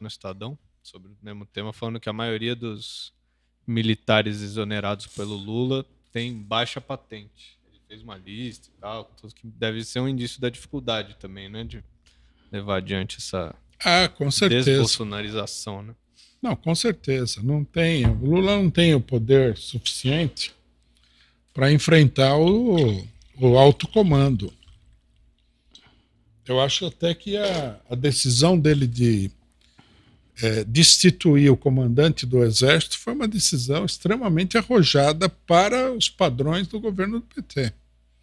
no Estadão sobre o mesmo tema, falando que a maioria dos militares exonerados pelo Lula tem baixa patente. Ele fez uma lista e tal, que deve ser um indício da dificuldade também, né? De levar adiante essa ah, com certeza. desbolsonarização, né? Não, com certeza. Não tem, o Lula não tem o poder suficiente para enfrentar o, o alto comando. Eu acho até que a, a decisão dele de é, destituir o comandante do Exército foi uma decisão extremamente arrojada para os padrões do governo do PT.